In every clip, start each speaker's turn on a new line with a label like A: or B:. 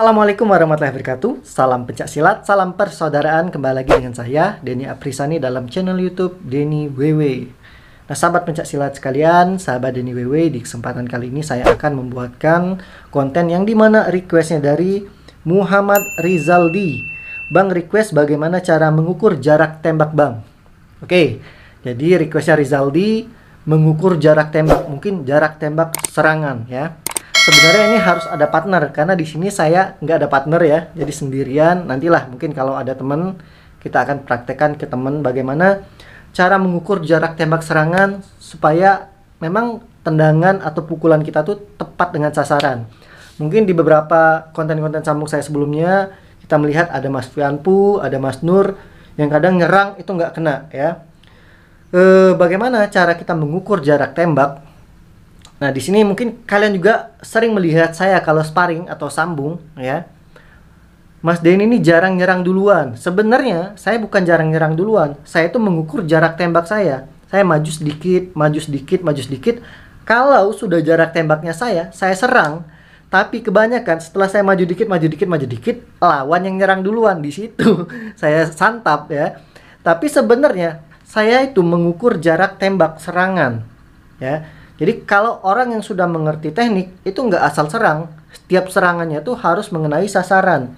A: Assalamualaikum warahmatullahi wabarakatuh Salam pencak silat, salam persaudaraan Kembali lagi dengan saya, Denny Aprisani Dalam channel Youtube Denny WW Nah sahabat pencak silat sekalian, sahabat Denny WW Di kesempatan kali ini saya akan membuatkan konten yang dimana requestnya dari Muhammad Rizaldi Bang request bagaimana cara mengukur jarak tembak bang Oke, jadi requestnya Rizaldi Mengukur jarak tembak, mungkin jarak tembak serangan ya sebenarnya ini harus ada partner karena di sini saya nggak ada partner ya jadi sendirian nantilah mungkin kalau ada teman kita akan praktekkan ke teman bagaimana cara mengukur jarak tembak serangan supaya memang tendangan atau pukulan kita tuh tepat dengan sasaran mungkin di beberapa konten-konten sambung saya sebelumnya kita melihat ada Mas Fianpu ada Mas Nur yang kadang nyerang itu nggak kena ya e, bagaimana cara kita mengukur jarak tembak Nah, di sini mungkin kalian juga sering melihat saya kalau sparring atau sambung ya. Mas Den ini jarang nyerang duluan. Sebenarnya saya bukan jarang nyerang duluan. Saya itu mengukur jarak tembak saya. Saya maju sedikit, maju sedikit, maju sedikit. Kalau sudah jarak tembaknya saya, saya serang. Tapi kebanyakan setelah saya maju dikit, maju dikit, maju dikit, lawan yang nyerang duluan di situ. saya santap ya. Tapi sebenarnya saya itu mengukur jarak tembak serangan. Ya. Jadi kalau orang yang sudah mengerti teknik itu nggak asal serang. Setiap serangannya tuh harus mengenai sasaran,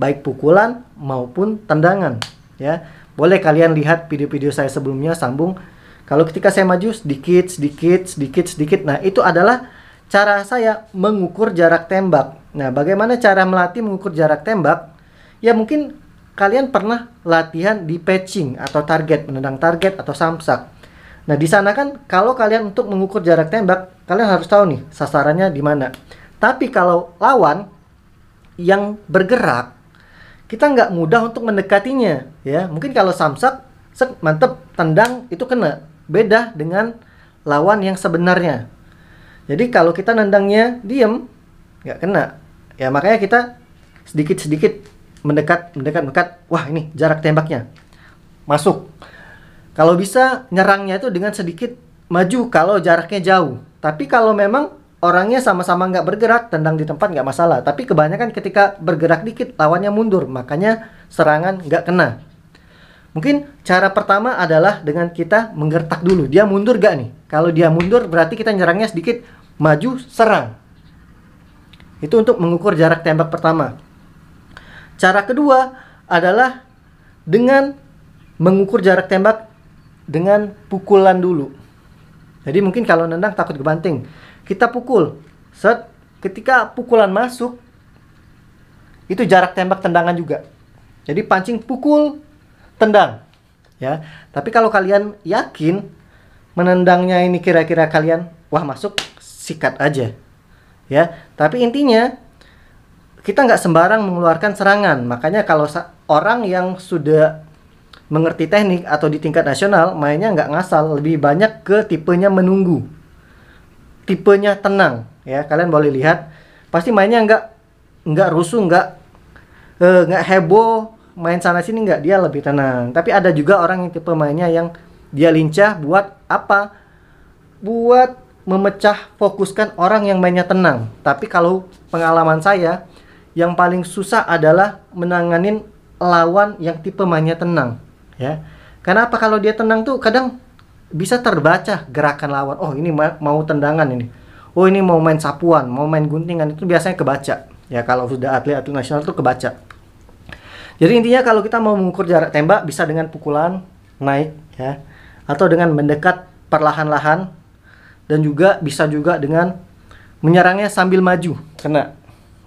A: baik pukulan maupun tendangan. Ya, boleh kalian lihat video-video saya sebelumnya sambung. Kalau ketika saya maju sedikit, sedikit, sedikit, sedikit. Nah itu adalah cara saya mengukur jarak tembak. Nah bagaimana cara melatih mengukur jarak tembak? Ya mungkin kalian pernah latihan di patching atau target, menendang target atau samsak. Nah, di sana kan kalau kalian untuk mengukur jarak tembak, kalian harus tahu nih sasarannya di mana. Tapi kalau lawan yang bergerak, kita nggak mudah untuk mendekatinya, ya. Mungkin kalau samsak, sek, mantep, tendang, itu kena. Beda dengan lawan yang sebenarnya. Jadi kalau kita nendangnya diem, nggak kena. Ya makanya kita sedikit-sedikit mendekat, mendekat, mendekat. Wah ini jarak tembaknya. Masuk, kalau bisa nyerangnya itu dengan sedikit maju kalau jaraknya jauh. Tapi kalau memang orangnya sama-sama nggak bergerak, tendang di tempat nggak masalah. Tapi kebanyakan ketika bergerak dikit, lawannya mundur. Makanya serangan nggak kena. Mungkin cara pertama adalah dengan kita menggertak dulu. Dia mundur gak nih? Kalau dia mundur berarti kita nyerangnya sedikit maju serang. Itu untuk mengukur jarak tembak pertama. Cara kedua adalah dengan mengukur jarak tembak dengan pukulan dulu. Jadi mungkin kalau nendang takut kebanting, kita pukul. Set, ketika pukulan masuk, itu jarak tembak tendangan juga. Jadi pancing pukul, tendang. Ya. Tapi kalau kalian yakin menendangnya ini kira-kira kalian wah masuk sikat aja. Ya. Tapi intinya kita nggak sembarang mengeluarkan serangan. Makanya kalau orang yang sudah mengerti teknik atau di tingkat nasional mainnya nggak ngasal, lebih banyak ke tipenya menunggu. Tipenya tenang ya, kalian boleh lihat. Pasti mainnya nggak nggak rusuh, nggak eh, nggak heboh, main sana sini nggak dia lebih tenang. Tapi ada juga orang yang tipe mainnya yang dia lincah buat apa? Buat memecah fokuskan orang yang mainnya tenang. Tapi kalau pengalaman saya yang paling susah adalah menanganin lawan yang tipe mainnya tenang ya karena apa kalau dia tenang tuh kadang bisa terbaca gerakan lawan oh ini mau tendangan ini oh ini mau main sapuan mau main guntingan itu biasanya kebaca ya kalau sudah atlet atlet nasional tuh kebaca jadi intinya kalau kita mau mengukur jarak tembak bisa dengan pukulan naik ya atau dengan mendekat perlahan-lahan dan juga bisa juga dengan menyerangnya sambil maju kena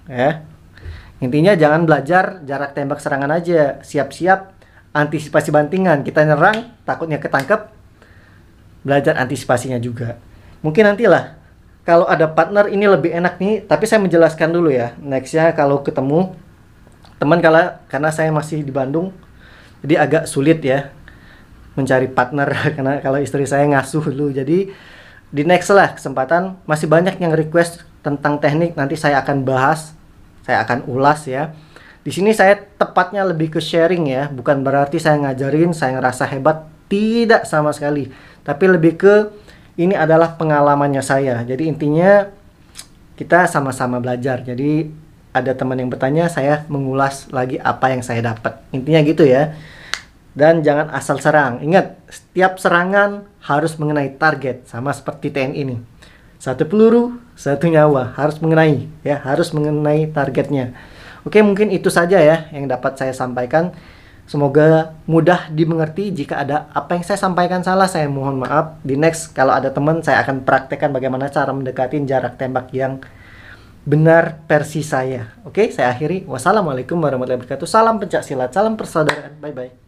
A: ya intinya jangan belajar jarak tembak serangan aja siap-siap antisipasi bantingan kita nyerang takutnya ketangkep belajar antisipasinya juga mungkin nantilah kalau ada partner ini lebih enak nih tapi saya menjelaskan dulu ya nextnya kalau ketemu teman kala karena saya masih di Bandung jadi agak sulit ya mencari partner karena kalau istri saya ngasuh dulu jadi di next lah kesempatan masih banyak yang request tentang teknik nanti saya akan bahas saya akan ulas ya di sini saya tepatnya lebih ke sharing ya, bukan berarti saya ngajarin, saya ngerasa hebat, tidak sama sekali. Tapi lebih ke ini adalah pengalamannya saya. Jadi intinya kita sama-sama belajar. Jadi ada teman yang bertanya, saya mengulas lagi apa yang saya dapat. Intinya gitu ya. Dan jangan asal serang. Ingat, setiap serangan harus mengenai target, sama seperti TNI ini. Satu peluru, satu nyawa harus mengenai, ya harus mengenai targetnya. Oke, mungkin itu saja ya yang dapat saya sampaikan. Semoga mudah dimengerti. Jika ada apa yang saya sampaikan salah, saya mohon maaf. Di next, kalau ada teman, saya akan praktekkan bagaimana cara mendekati jarak tembak yang benar versi saya. Oke, saya akhiri. Wassalamualaikum warahmatullahi wabarakatuh. Salam pencak silat, salam persaudaraan. Bye-bye.